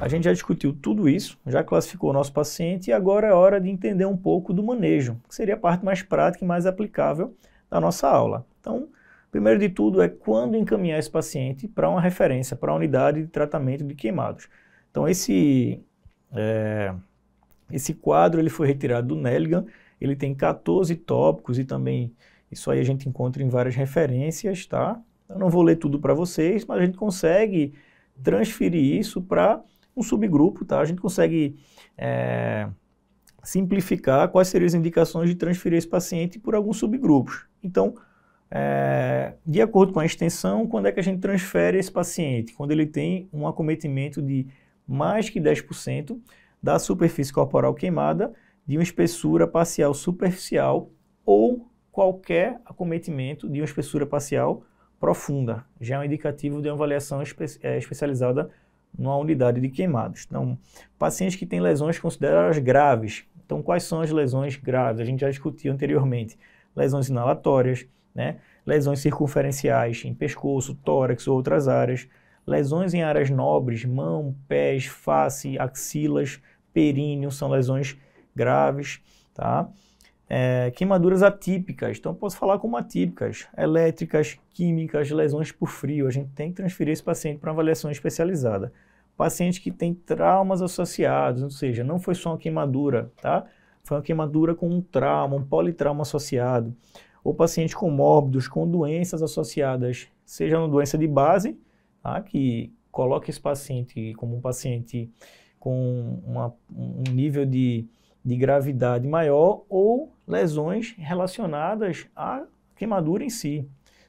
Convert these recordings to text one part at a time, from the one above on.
a gente já discutiu tudo isso, já classificou o nosso paciente e agora é hora de entender um pouco do manejo, que seria a parte mais prática e mais aplicável da nossa aula. Então, primeiro de tudo é quando encaminhar esse paciente para uma referência, para a unidade de tratamento de queimados. Então, esse, é, esse quadro ele foi retirado do Nelligan, ele tem 14 tópicos e também isso aí a gente encontra em várias referências, tá? Eu não vou ler tudo para vocês, mas a gente consegue transferir isso para um subgrupo, tá? A gente consegue é, simplificar quais seriam as indicações de transferir esse paciente por alguns subgrupos. Então, é, de acordo com a extensão, quando é que a gente transfere esse paciente? Quando ele tem um acometimento de mais que 10% da superfície corporal queimada, de uma espessura parcial superficial ou qualquer acometimento de uma espessura parcial profunda. Já é um indicativo de uma avaliação espe é, especializada numa unidade de queimados. Então, pacientes que têm lesões consideradas graves. Então, quais são as lesões graves? A gente já discutiu anteriormente. Lesões inalatórias, né? lesões circunferenciais em pescoço, tórax ou outras áreas, lesões em áreas nobres, mão, pés, face, axilas, períneo, são lesões graves, tá? é, queimaduras atípicas, então posso falar como atípicas, elétricas, químicas, lesões por frio. A gente tem que transferir esse paciente para avaliação especializada. Paciente que tem traumas associados, ou seja, não foi só uma queimadura, tá? Foi uma queimadura com um trauma, um politrauma associado. Ou paciente com mórbidos, com doenças associadas, seja uma doença de base, tá? que coloca esse paciente como um paciente com uma, um nível de, de gravidade maior, ou lesões relacionadas à queimadura em si.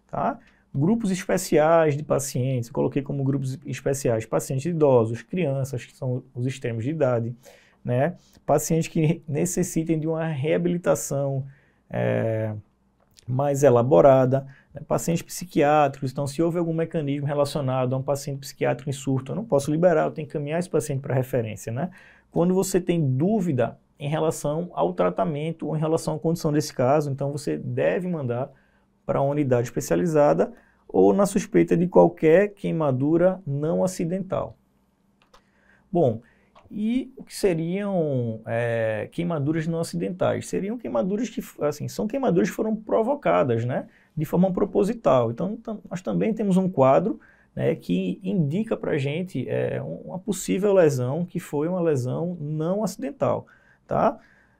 Tá? Grupos especiais de pacientes, coloquei como grupos especiais pacientes idosos, crianças, que são os extremos de idade, né? pacientes que necessitem de uma reabilitação é, mais elaborada, né? pacientes psiquiátricos. Então, se houve algum mecanismo relacionado a um paciente psiquiátrico em surto, eu não posso liberar, eu tenho que encaminhar esse paciente para referência. Né? Quando você tem dúvida em relação ao tratamento ou em relação à condição desse caso. Então, você deve mandar para uma unidade especializada ou na suspeita de qualquer queimadura não acidental. Bom, e o que seriam é, queimaduras não acidentais? Seriam queimaduras que, assim, são queimaduras que foram provocadas, né, de forma proposital. Então, nós também temos um quadro, né, que indica para a gente é, uma possível lesão que foi uma lesão não acidental tá?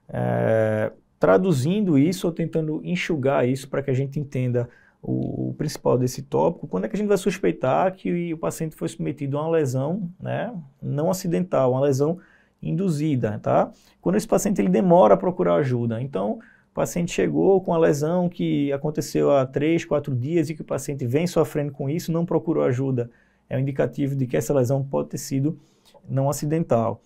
É, traduzindo isso ou tentando enxugar isso para que a gente entenda o, o, principal desse tópico, quando é que a gente vai suspeitar que o paciente foi submetido a uma lesão, né, não acidental, uma lesão induzida, tá? Quando esse paciente ele demora a procurar ajuda, então o paciente chegou com a lesão que aconteceu há 3, 4 dias e que o paciente vem sofrendo com isso, não procurou ajuda, é um indicativo de que essa lesão pode ter sido não acidental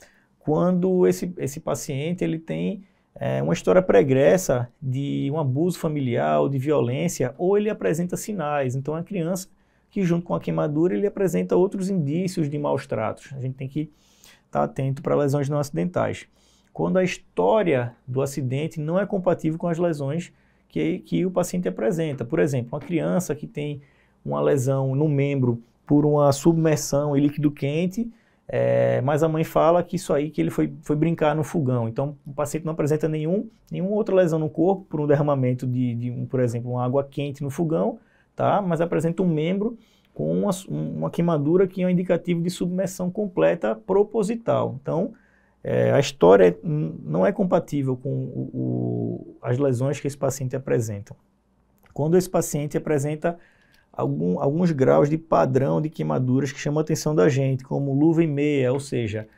quando esse, esse paciente ele tem é, uma história pregressa de um abuso familiar ou de violência, ou ele apresenta sinais. Então, a criança que junto com a queimadura ele apresenta outros indícios de maus tratos. A gente tem que estar tá atento para lesões não acidentais. Quando a história do acidente não é compatível com as lesões que, que o paciente apresenta. Por exemplo, uma criança que tem uma lesão no membro por uma submersão em líquido quente, é, mas a mãe fala que isso aí, que ele foi, foi brincar no fogão. Então, o paciente não apresenta nenhum, nenhuma outra lesão no corpo por um derramamento de, de um, por exemplo, uma água quente no fogão, tá? Mas apresenta um membro com uma, uma queimadura que é um indicativo de submersão completa proposital. Então, é, a história não é compatível com o, o, as lesões que esse paciente apresenta. Quando esse paciente apresenta algum, alguns graus de padrão de queimaduras que chamam a atenção da gente, como luva e meia, ou seja,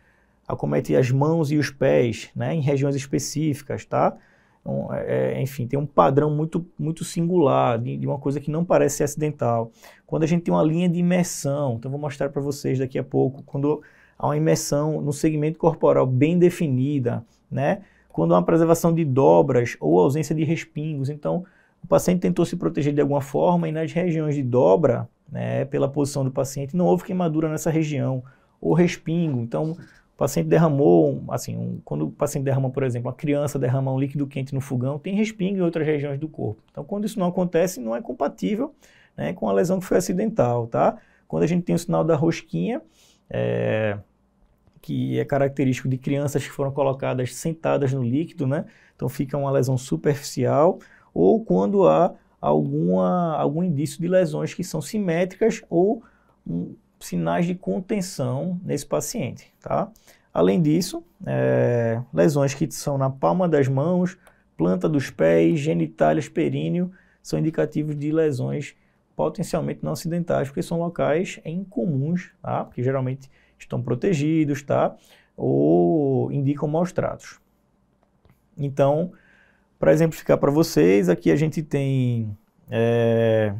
acomete as mãos e os pés, né, em regiões específicas, tá? Então, é, é, enfim, tem um padrão muito, muito singular, de, de, uma coisa que não parece ser acidental. Quando a gente tem uma linha de imersão, então vou mostrar para vocês daqui a pouco, quando há uma imersão no segmento corporal bem definida, né? Quando há uma preservação de dobras ou ausência de respingos, então o paciente tentou se proteger de alguma forma e nas regiões de dobra, né, pela posição do paciente, não houve queimadura nessa região ou respingo. Então, o paciente derramou, assim, um, quando o paciente derrama, por exemplo, uma criança derrama um líquido quente no fogão, tem respingo em outras regiões do corpo. Então, quando isso não acontece, não é compatível né, com a lesão que foi acidental, tá? Quando a gente tem o sinal da rosquinha, é, que é característico de crianças que foram colocadas sentadas no líquido, né? Então, fica uma lesão superficial ou quando há alguma, algum indício de lesões que são simétricas ou um, sinais de contenção nesse paciente, tá? Além disso, é, lesões que são na palma das mãos, planta dos pés, genitais, períneo, são indicativos de lesões potencialmente não acidentais, porque são locais incomuns, tá? Porque geralmente estão protegidos, tá? Ou indicam maus tratos. Então, para exemplificar para vocês, aqui a gente tem é,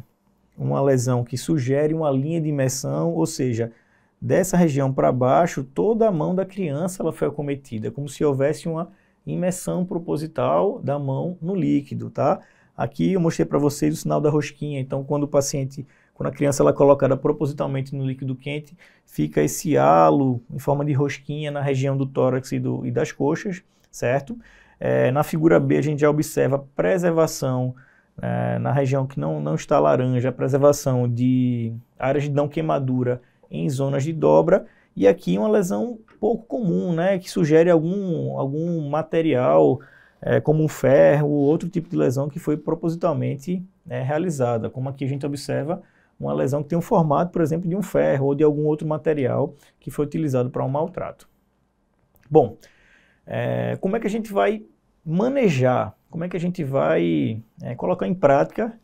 uma lesão que sugere uma linha de imersão, ou seja, dessa região para baixo, toda a mão da criança ela foi acometida, como se houvesse uma imersão proposital da mão no líquido, tá? Aqui eu mostrei para vocês o sinal da rosquinha, então quando o paciente, quando a criança ela é colocada propositalmente no líquido quente, fica esse halo em forma de rosquinha na região do tórax e, do, e das coxas, certo? É, na figura B, a gente já observa preservação é, na região que não, não está laranja, preservação de áreas de não queimadura em zonas de dobra, e aqui uma lesão pouco comum, né, que sugere algum, algum material, é, como um ferro, outro tipo de lesão que foi propositalmente né, realizada, como aqui a gente observa uma lesão que tem um formato, por exemplo, de um ferro ou de algum outro material que foi utilizado para um maltrato. Bom, é, como é que a gente vai manejar, como é que a gente vai é, colocar em prática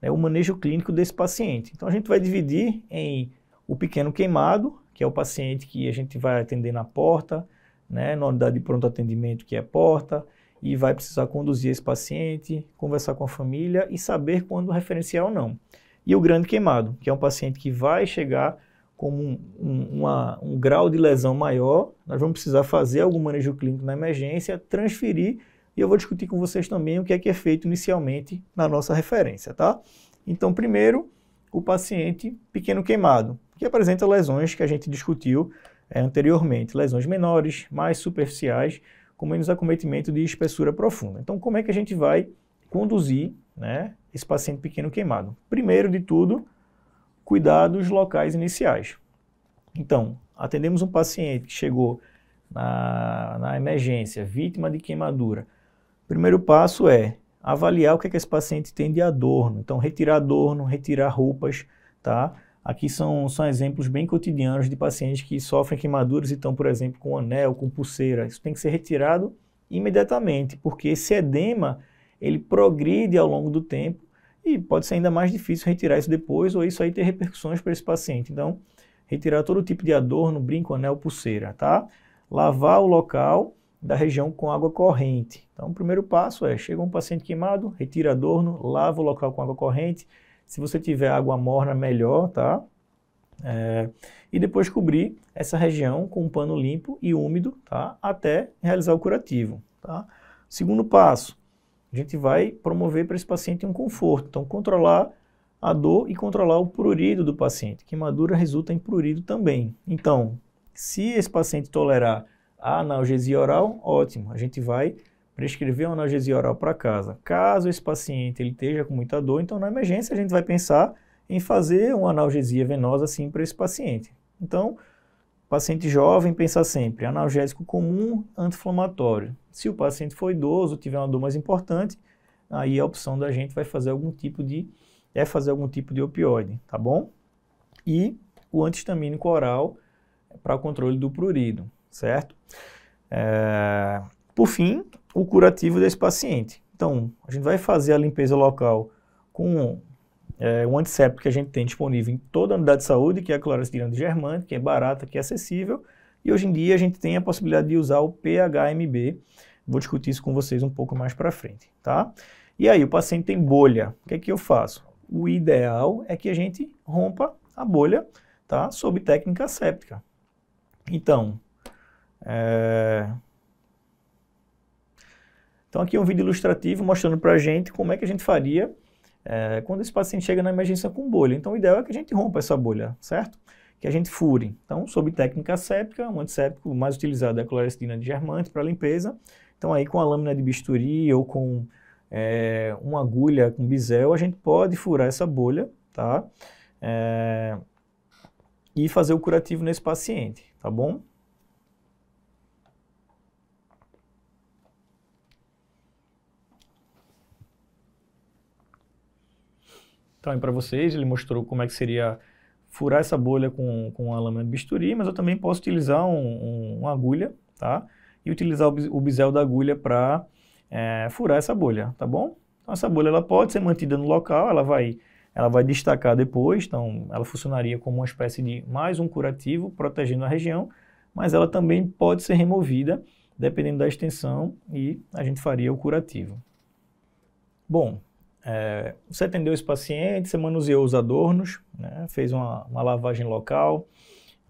né, o manejo clínico desse paciente. Então a gente vai dividir em o pequeno queimado, que é o paciente que a gente vai atender na porta, né, na unidade de pronto atendimento que é porta, e vai precisar conduzir esse paciente, conversar com a família e saber quando referenciar ou não. E o grande queimado, que é um paciente que vai chegar como um, um, uma, um grau de lesão maior, nós vamos precisar fazer algum manejo clínico na emergência, transferir, e eu vou discutir com vocês também o que é que é feito inicialmente na nossa referência, tá? Então, primeiro, o paciente pequeno queimado, que apresenta lesões que a gente discutiu é, anteriormente, lesões menores, mais superficiais, com menos acometimento de espessura profunda. Então, como é que a gente vai conduzir né, esse paciente pequeno queimado? Primeiro de tudo, cuidados locais iniciais. Então, atendemos um paciente que chegou na, na emergência, vítima de queimadura. O primeiro passo é avaliar o que, é que esse paciente tem de adorno. Então, retirar adorno, retirar roupas, tá? Aqui são, são exemplos bem cotidianos de pacientes que sofrem queimaduras e estão, por exemplo, com anel, com pulseira. Isso tem que ser retirado imediatamente, porque esse edema, ele progride ao longo do tempo e pode ser ainda mais difícil retirar isso depois ou isso aí ter repercussões para esse paciente. Então, retirar todo tipo de adorno, brinco, anel, pulseira, tá? Lavar o local da região com água corrente. Então, o primeiro passo é, chega um paciente queimado, retira adorno, lava o local com água corrente. Se você tiver água morna, melhor, tá? É, e depois cobrir essa região com um pano limpo e úmido, tá? Até realizar o curativo, tá? Segundo passo, a gente vai promover para esse paciente um conforto. Então, controlar a dor e controlar o prurido do paciente. Queimadura resulta em prurido também. Então, se esse paciente tolerar a analgesia oral, ótimo, a gente vai prescrever uma analgesia oral para casa. Caso esse paciente ele esteja com muita dor, então na emergência a gente vai pensar em fazer uma analgesia venosa sim para esse paciente. Então, Paciente jovem, pensar sempre, analgésico comum, anti-inflamatório. Se o paciente for idoso, tiver uma dor mais importante, aí a opção da gente vai fazer algum tipo de é fazer algum tipo de opioide, tá bom? E o antihistamínico oral para controle do prurido, certo? É... Por fim, o curativo desse paciente. Então, a gente vai fazer a limpeza local com é, um antisséptico que a gente tem disponível em toda a unidade de saúde, que é a clorazidina de germante, que é barata, que é acessível, e hoje em dia a gente tem a possibilidade de usar o PHMB. Vou discutir isso com vocês um pouco mais para frente, tá? E aí, o paciente tem bolha. O que é que eu faço? O ideal é que a gente rompa a bolha, tá? Sob técnica séptica. Então, é... então aqui é um vídeo ilustrativo mostrando para a gente como é que a gente faria é, quando esse paciente chega na emergência com bolha. Então, o ideal é que a gente rompa essa bolha, certo? Que a gente fure. Então, sob técnica séptica, um antisséptico mais utilizado é a clorestina de germante para limpeza. Então, aí com a lâmina de bisturi ou com é, uma agulha com bisel, a gente pode furar essa bolha, tá? É, e fazer o curativo nesse paciente, tá bom? também tá para vocês. Ele mostrou como é que seria furar essa bolha com, com a lâmina de bisturi, mas eu também posso utilizar um, um, uma agulha, tá? E utilizar o, o bisel da agulha para é, furar essa bolha, tá bom? Então, essa bolha ela pode ser mantida no local, ela vai, ela vai destacar depois, então ela funcionaria como uma espécie de mais um curativo, protegendo a região, mas ela também pode ser removida, dependendo da extensão, e a gente faria o curativo. Bom, é, você atendeu esse paciente, você manuseou os adornos, né, fez uma, uma, lavagem local,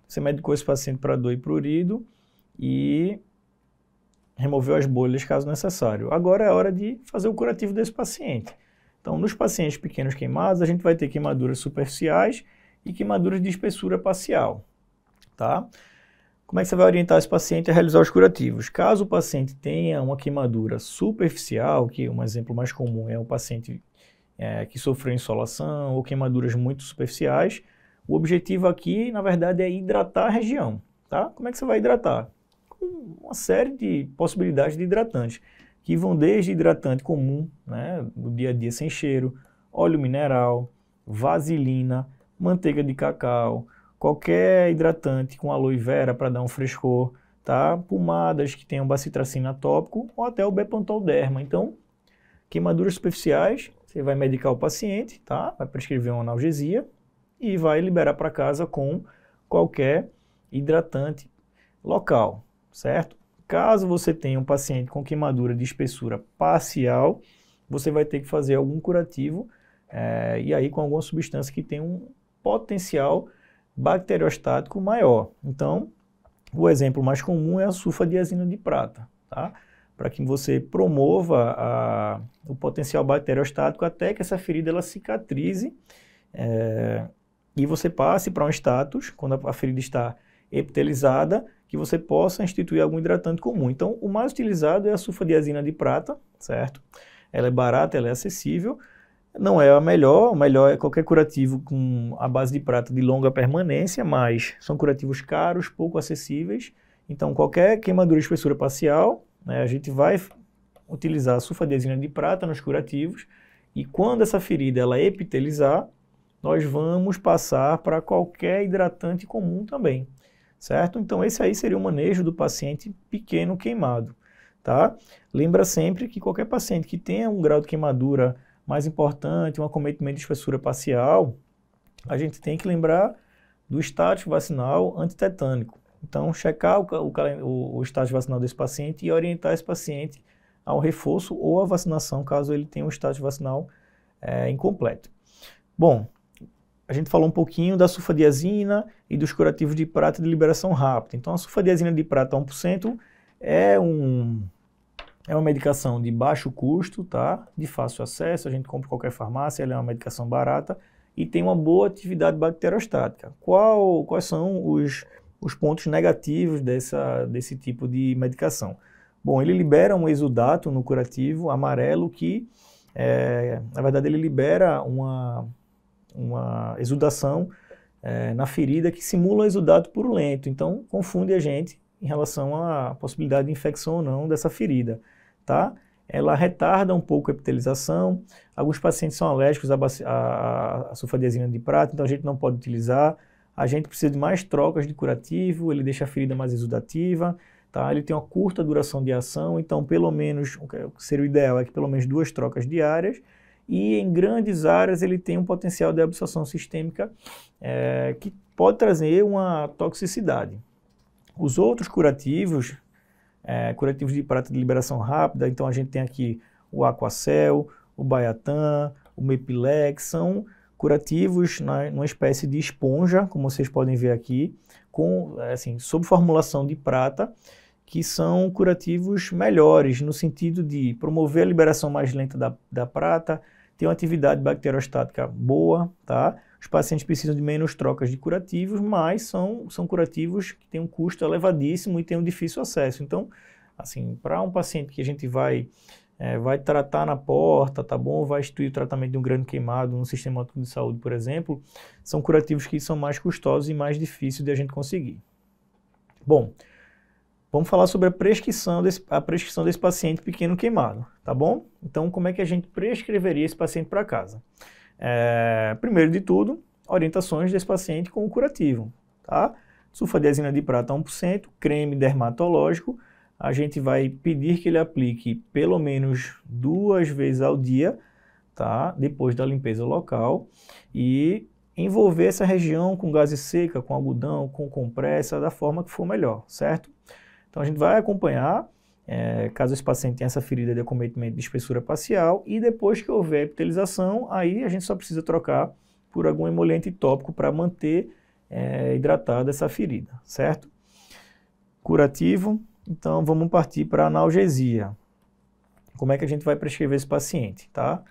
você medicou esse paciente para dor e prurido e removeu as bolhas caso necessário. Agora é hora de fazer o curativo desse paciente. Então, nos pacientes pequenos queimados, a gente vai ter queimaduras superficiais e queimaduras de espessura parcial, tá? Como é que você vai orientar esse paciente a realizar os curativos? Caso o paciente tenha uma queimadura superficial, que um exemplo mais comum é o paciente é, que sofreu insolação ou queimaduras muito superficiais, o objetivo aqui, na verdade, é hidratar a região. Tá? Como é que você vai hidratar? Com uma série de possibilidades de hidratantes, que vão desde hidratante comum, né, do dia a dia sem cheiro, óleo mineral, vaselina, manteiga de cacau, qualquer hidratante com aloe vera para dar um frescor, tá? Pomadas que tenham bacitracina tópico ou até o Bepantol derma. Então, queimaduras superficiais, você vai medicar o paciente, tá? Vai prescrever uma analgesia e vai liberar para casa com qualquer hidratante local, certo? Caso você tenha um paciente com queimadura de espessura parcial, você vai ter que fazer algum curativo é, e aí com alguma substância que tem um potencial bacteriostático maior. Então, o exemplo mais comum é a sulfadiazina de prata, tá? para que você promova a, o potencial bacteriostático até que essa ferida ela cicatrize é, e você passe para um status, quando a, a ferida está epitelizada, que você possa instituir algum hidratante comum. Então, o mais utilizado é a sulfadiazina de prata, certo? Ela é barata, ela é acessível, não é a melhor, o melhor é qualquer curativo com a base de prata de longa permanência, mas são curativos caros, pouco acessíveis. Então, qualquer queimadura de espessura parcial, né, a gente vai utilizar a sulfadesina de prata nos curativos e quando essa ferida ela epitelizar, nós vamos passar para qualquer hidratante comum também, certo? Então, esse aí seria o manejo do paciente pequeno queimado, tá? Lembra sempre que qualquer paciente que tenha um grau de queimadura mais importante, um acometimento de espessura parcial, a gente tem que lembrar do status vacinal antitetânico. Então, checar o, o, o estágio vacinal desse paciente e orientar esse paciente ao reforço ou à vacinação, caso ele tenha um estágio vacinal é, incompleto. Bom, a gente falou um pouquinho da sulfadiazina e dos curativos de prata de liberação rápida. Então, a sulfadiazina de prata 1% é um é uma medicação de baixo custo, tá? De fácil acesso, a gente compra em qualquer farmácia, ela é uma medicação barata e tem uma boa atividade bacterostática. Qual, quais são os, os pontos negativos dessa, desse tipo de medicação? Bom, ele libera um exudato no curativo amarelo que, é, na verdade, ele libera uma, uma exudação é, na ferida que simula exudato purulento. Então, confunde a gente em relação à possibilidade de infecção ou não dessa ferida tá? Ela retarda um pouco a epitelização. Alguns pacientes são alérgicos à, à, à sulfadiazina de prata, então a gente não pode utilizar. A gente precisa de mais trocas de curativo, ele deixa a ferida mais exudativa, tá? Ele tem uma curta duração de ação, então pelo menos, o que seria o ideal é que pelo menos duas trocas diárias, e em grandes áreas ele tem um potencial de absorção sistêmica é, que pode trazer uma toxicidade. Os outros curativos, é, curativos de prata de liberação rápida. Então a gente tem aqui o Aquacel, o Baiatan, o Mepilex, são curativos na numa espécie de esponja, como vocês podem ver aqui, com assim, sob formulação de prata, que são curativos melhores no sentido de promover a liberação mais lenta da, da prata, ter uma atividade bacterostática boa, tá? Os pacientes precisam de menos trocas de curativos, mas são, são curativos que têm um custo elevadíssimo e têm um difícil acesso. Então, assim, para um paciente que a gente vai é, vai tratar na porta, tá bom? Vai instituir o tratamento de um grande queimado no sistema de saúde, por exemplo, são curativos que são mais custosos e mais difíceis de a gente conseguir. Bom, vamos falar sobre a prescrição desse, a prescrição desse paciente pequeno queimado, tá bom? Então, como é que a gente prescreveria esse paciente para casa? É, primeiro de tudo, orientações desse paciente com o curativo, tá? Sulfadiazina de prata 1%, creme dermatológico, a gente vai pedir que ele aplique pelo menos duas vezes ao dia, tá? Depois da limpeza local e envolver essa região com gase seca, com algodão, com compressa, da forma que for melhor, certo? Então a gente vai acompanhar é, caso esse paciente tenha essa ferida de acometimento de espessura parcial, e depois que houver epitelização, aí a gente só precisa trocar por algum emolente tópico para manter é, hidratada essa ferida, certo? Curativo, então vamos partir para analgesia. Como é que a gente vai prescrever esse paciente, tá?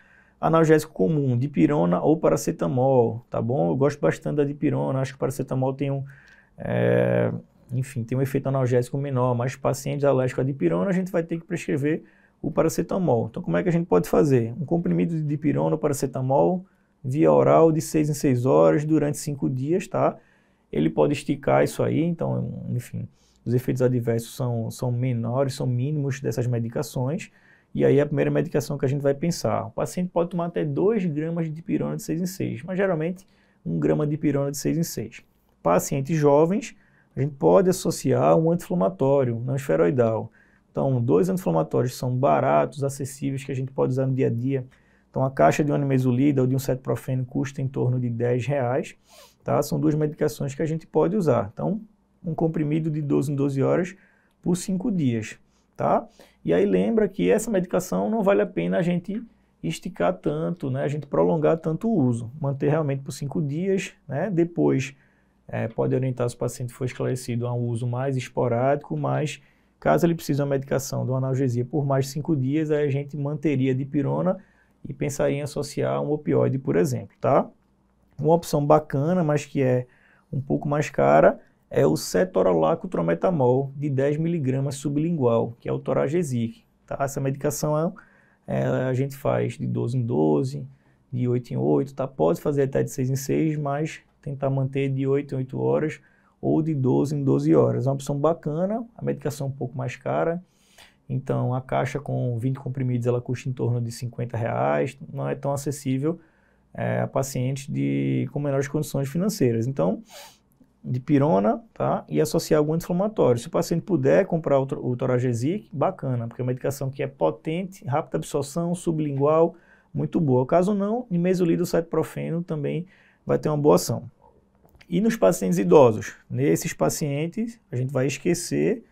Analgésico comum, dipirona ou paracetamol, tá bom? Eu gosto bastante da dipirona, acho que o paracetamol tem um, é, enfim, tem um efeito analgésico menor, mas pacientes alérgicos à dipirona, a gente vai ter que prescrever o paracetamol. Então, como é que a gente pode fazer? Um comprimido de dipirona ou paracetamol via oral de 6 em 6 horas durante 5 dias, tá? Ele pode esticar isso aí, então, enfim, os efeitos adversos são, são menores, são mínimos dessas medicações. E aí a primeira medicação que a gente vai pensar, o paciente pode tomar até 2 gramas de dipirona de 6 em 6, mas geralmente 1 grama de dipirona de 6 em 6. Pacientes jovens, a gente pode associar um anti-inflamatório, não né, esferoidal. Então, dois anti-inflamatórios são baratos, acessíveis, que a gente pode usar no dia a dia. Então, a caixa de um nimesulida ou de um cetoprofeno custa em torno de 10 reais. Tá? São duas medicações que a gente pode usar. Então, um comprimido de 12 em 12 horas por 5 dias. Tá? E aí lembra que essa medicação não vale a pena a gente esticar tanto, né? a gente prolongar tanto o uso. Manter realmente por 5 dias, né? depois é, pode orientar se o paciente for esclarecido a um uso mais esporádico, mas caso ele precise de uma medicação de uma analgesia por mais de 5 dias, aí a gente manteria a dipirona e pensaria em associar um opioide, por exemplo, tá? Uma opção bacana, mas que é um pouco mais cara, é o cetorolacotrometamol trometamol de 10mg sublingual, que é o Toragesic, tá? Essa medicação é, é, a gente faz de 12 em 12, de 8 em 8, tá? Pode fazer até de 6 em 6, mas tentar manter de 8 em 8 horas ou de 12 em 12 horas. É uma opção bacana, a medicação é um pouco mais cara. Então, a caixa com 20 comprimidos ela custa em torno de 50 reais, não é tão acessível é, a pacientes de, com menores condições financeiras. Então, de pirona, tá? E associar algum anti-inflamatório. Se o paciente puder comprar o, o Toragesic, bacana, porque é uma medicação que é potente, rápida absorção, sublingual, muito boa. Caso não, imesolido ou também vai ter uma boa ação. E nos pacientes idosos? Nesses pacientes, a gente vai esquecer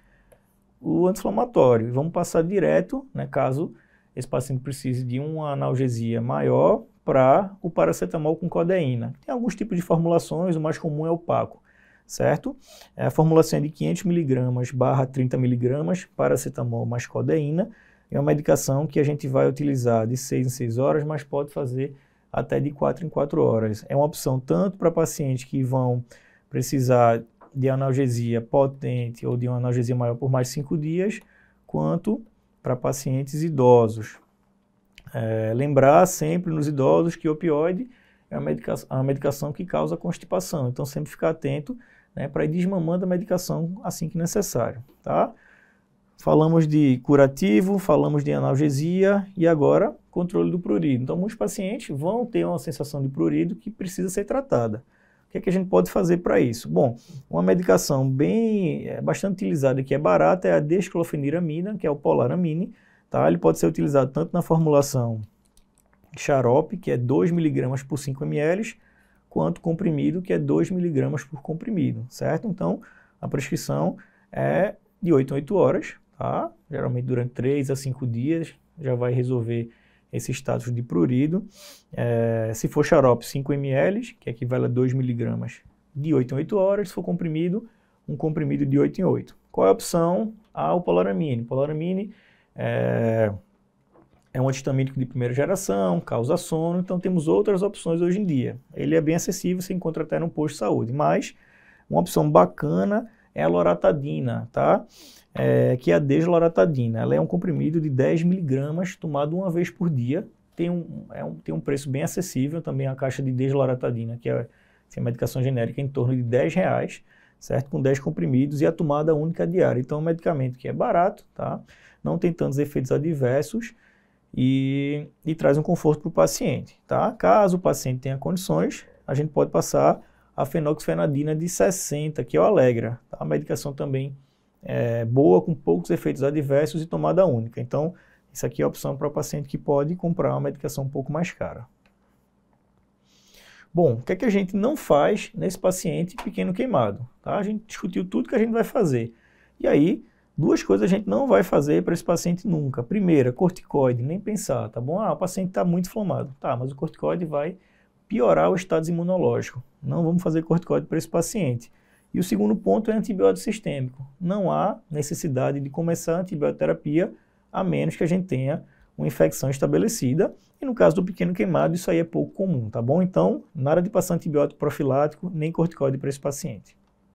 o anti-inflamatório vamos passar direto, né, caso esse paciente precise de uma analgesia maior, para o paracetamol com codeína. Tem alguns tipos de formulações, o mais comum é opaco, certo? É a formulação é de 500mg barra 30mg, paracetamol mais codeína, é uma medicação que a gente vai utilizar de 6 em 6 horas, mas pode fazer até de 4 em 4 horas. É uma opção tanto para pacientes que vão precisar de analgesia potente ou de uma analgesia maior por mais 5 dias, quanto para pacientes idosos. É, lembrar sempre nos idosos que o opioide é uma medicação, uma medicação que causa constipação, então sempre ficar atento né, para ir desmamando a medicação assim que necessário. Tá? Falamos de curativo, falamos de analgesia e agora controle do prurido. Então, muitos pacientes vão ter uma sensação de prurido que precisa ser tratada. O que, é que a gente pode fazer para isso? Bom, uma medicação bem, eh, bastante utilizada que é barata é a desclofeniramina, que é o polaramine. Tá? Ele pode ser utilizado tanto na formulação xarope, que é 2mg por 5 ml, quanto comprimido, que é 2mg por comprimido, certo? Então, a prescrição é de 8 a 8 horas, tá? Geralmente durante 3 a 5 dias já vai resolver esse status de prurido. É, se for xarope, 5 ml, que equivale a 2 mg de 8 em 8 horas. Se for comprimido, um comprimido de 8 em 8. Qual é a opção? Ah, o polaramine. Polaramine é, é um antihistamínico de primeira geração, causa sono, então temos outras opções hoje em dia. Ele é bem acessível, se encontra até no posto de saúde, mas uma opção bacana é a loratadina, tá? É, que é a desloratadina. Ela é um comprimido de 10 miligramas tomado uma vez por dia. Tem um, é um, tem um preço bem acessível também a caixa de desloratadina, que é, a medicação genérica, em torno de 10 reais, certo? Com 10 comprimidos e a tomada única diária. Então, é um medicamento que é barato, tá? Não tem tantos efeitos adversos e, e traz um conforto para o paciente, tá? Caso o paciente tenha condições, a gente pode passar a fenoxfenadina de 60, que é o Alegra. Tá? A medicação também é boa, com poucos efeitos adversos e tomada única. Então, isso aqui é a opção para o paciente que pode comprar uma medicação um pouco mais cara. Bom, o que, é que a gente não faz nesse paciente pequeno queimado? Tá? A gente discutiu tudo que a gente vai fazer. E aí, duas coisas a gente não vai fazer para esse paciente nunca. Primeira, corticoide, nem pensar, tá bom? Ah, o paciente está muito inflamado. Tá, mas o corticoide vai piorar o estado imunológico. Não vamos fazer corticóide para esse paciente. E o segundo ponto é antibiótico sistêmico. Não há necessidade de começar a antibioterapia a menos que a gente tenha uma infecção estabelecida. E no caso do pequeno queimado, isso aí é pouco comum, tá bom? Então, nada de passar antibiótico profilático nem corticóide para esse paciente.